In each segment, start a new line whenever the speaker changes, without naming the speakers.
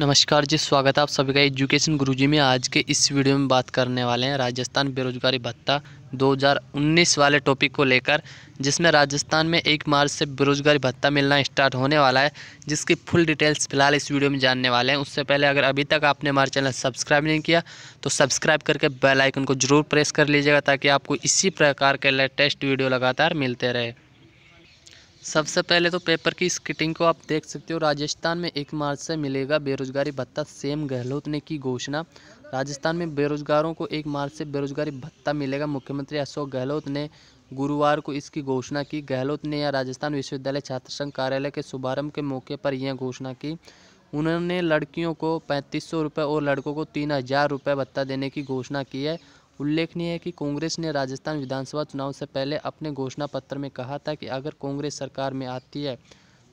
नमस्कार जी स्वागत है आप सभी का एजुकेशन गुरुजी में आज के इस वीडियो में बात करने वाले हैं राजस्थान बेरोजगारी भत्ता 2019 वाले टॉपिक को लेकर जिसमें राजस्थान में एक मार्च से बेरोजगारी भत्ता मिलना स्टार्ट होने वाला है जिसकी फुल डिटेल्स फिलहाल इस वीडियो में जानने वाले हैं उससे पहले अगर अभी तक आपने हमारे चैनल सब्सक्राइब नहीं किया तो सब्सक्राइब करके बेलाइकन को जरूर प्रेस कर लीजिएगा ताकि आपको इसी प्रकार के लेटेस्ट वीडियो लगातार मिलते रहे सबसे पहले तो पेपर की स्किटिंग को आप देख सकते हो राजस्थान में एक मार्च से मिलेगा बेरोजगारी भत्ता सेम गहलोत ने की घोषणा राजस्थान में बेरोजगारों को एक मार्च से बेरोजगारी भत्ता मिलेगा मुख्यमंत्री अशोक गहलोत ने गुरुवार को इसकी घोषणा की गहलोत ने यह राजस्थान विश्वविद्यालय छात्र संघ कार्यालय के शुभारंभ के मौके पर यह घोषणा की उन्होंने लड़कियों को पैंतीस सौ और लड़कों को तीन हज़ार भत्ता देने की घोषणा की है उल्लेखनीय है कि कांग्रेस ने राजस्थान विधानसभा चुनाव से पहले अपने घोषणा पत्र में कहा था कि अगर कांग्रेस सरकार में आती है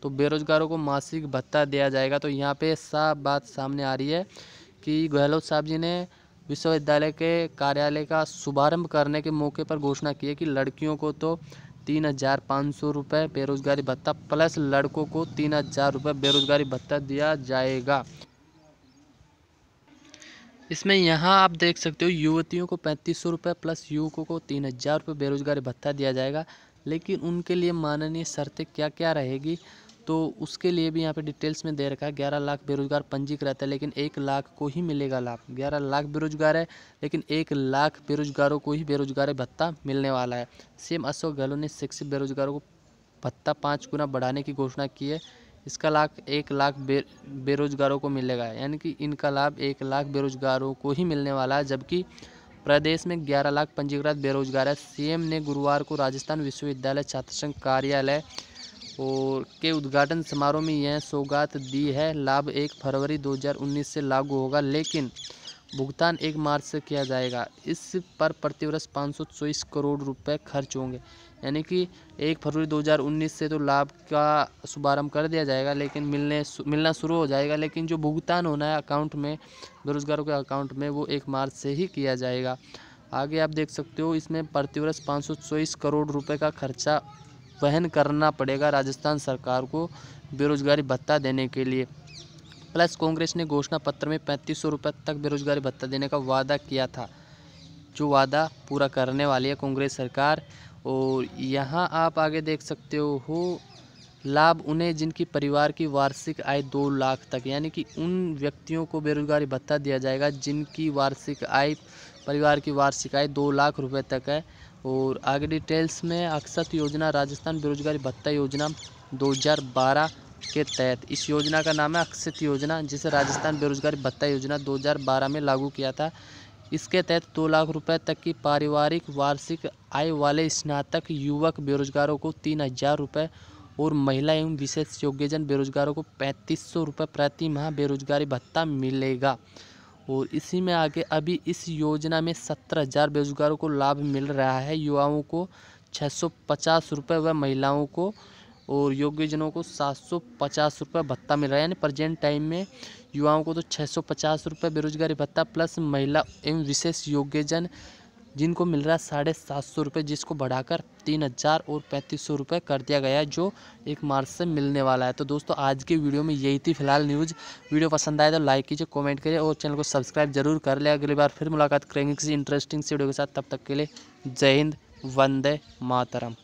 तो बेरोजगारों को मासिक भत्ता दिया जाएगा तो यहाँ पे साफ बात सामने आ रही है कि गहलोत साहब जी ने विश्वविद्यालय के कार्यालय का शुभारंभ करने के मौके पर घोषणा की है कि लड़कियों को तो तीन हज़ार पाँच सौ रुपये बेरोजगारी भत्ता प्लस लड़कों को तीन हज़ार रुपये बेरोजगारी भत्ता दिया जाएगा इसमें यहाँ आप देख सकते हो युवतियों को पैंतीस सौ रुपये प्लस युवकों को तीन हज़ार रुपये बेरोजगारी भत्ता दिया जाएगा लेकिन उनके लिए माननीय शर्तें क्या क्या रहेगी तो उसके लिए भी यहाँ पे डिटेल्स में दे रखा है ग्यारह लाख बेरोजगार पंजीकृत है लेकिन एक लाख को ही मिलेगा लाभ ग्यारह लाख बेरोजगार है लेकिन एक लाख बेरोजगारों को ही बेरोजगारी भत्ता मिलने वाला है सीएम अशोक गहलोत ने शिक्षित बेरोजगारों को भत्ता पाँच गुना बढ़ाने की घोषणा की है इसका लाभ एक लाख बे बेरोजगारों को मिलेगा यानी कि इनका लाभ एक लाख बेरोजगारों को ही मिलने वाला है जबकि प्रदेश में 11 लाख पंजीकृत बेरोजगार है सीएम ने गुरुवार को राजस्थान विश्वविद्यालय छात्र संघ कार्यालय और के उद्घाटन समारोह में यह सौगात दी है लाभ एक फरवरी 2019 से लागू होगा लेकिन भुगतान एक मार्च से किया जाएगा इस पर प्रतिवर्ष पाँच सौ चौबीस करोड़ रुपए खर्च होंगे यानी कि एक फरवरी 2019 से तो लाभ का शुभारंभ कर दिया जाएगा लेकिन मिलने मिलना शुरू हो जाएगा लेकिन जो भुगतान होना है अकाउंट में बेरोजगारों के अकाउंट में वो एक मार्च से ही किया जाएगा आगे आप देख सकते हो इसमें प्रतिवर्ष पाँच सौ चौबीस करोड़ रुपये का खर्चा वहन करना पड़ेगा राजस्थान सरकार को बेरोजगारी भत्ता देने के लिए प्लस कांग्रेस ने घोषणा पत्र में पैंतीस सौ रुपये तक बेरोजगारी भत्ता देने का वादा किया था जो वादा पूरा करने वाली है कांग्रेस सरकार और यहाँ आप आगे देख सकते हो लाभ उन्हें जिनकी परिवार की वार्षिक आय दो लाख तक यानी कि उन व्यक्तियों को बेरोजगारी भत्ता दिया जाएगा जिनकी वार्षिक आय परिवार की वार्षिक आय दो लाख रुपए तक है और आगे डिटेल्स में अक्षत योजना राजस्थान बेरोजगारी भत्ता योजना बारह के तहत इस योजना का नाम है अक्षित योजना जिसे राजस्थान बेरोजगारी भत्ता योजना 2012 में लागू किया था इसके तहत दो लाख रुपए तक की पारिवारिक वार्षिक आय वाले स्नातक युवक बेरोजगारों को तीन हजार रुपये और महिला एवं विशेष योग्यजन बेरोजगारों को पैंतीस सौ रुपये प्रति माह बेरोजगारी भत्ता मिलेगा और इसी में आगे अभी इस योजना में सत्तर हज़ार बेरोजगारों को लाभ मिल रहा है युवाओं को छः सौ पचास रुपये व महिलाओं को और योग्यजनों को सात सौ पचास रुपये भत्ता मिल रहा है यानी प्रजेंट टाइम में युवाओं को तो छः सौ पचास रुपये बेरोजगारी भत्ता प्लस महिला एवं विशेष योग्यजन जिनको मिल रहा है साढ़े सात सौ रुपये जिसको बढ़ाकर तीन हज़ार और पैंतीस सौ रुपये कर दिया गया है जो एक मार्च से मिलने वाला है तो दोस्तों आज की वीडियो में यही थी फिलहाल न्यूज़ वीडियो पसंद आए तो लाइक कीजिए कमेंट करिए और चैनल को सब्सक्राइब जरूर कर लें अगली बार फिर मुलाकात करेंगे किसी इंटरेस्टिंग वीडियो के साथ तब तक के लिए जय हिंद वंदे मातरम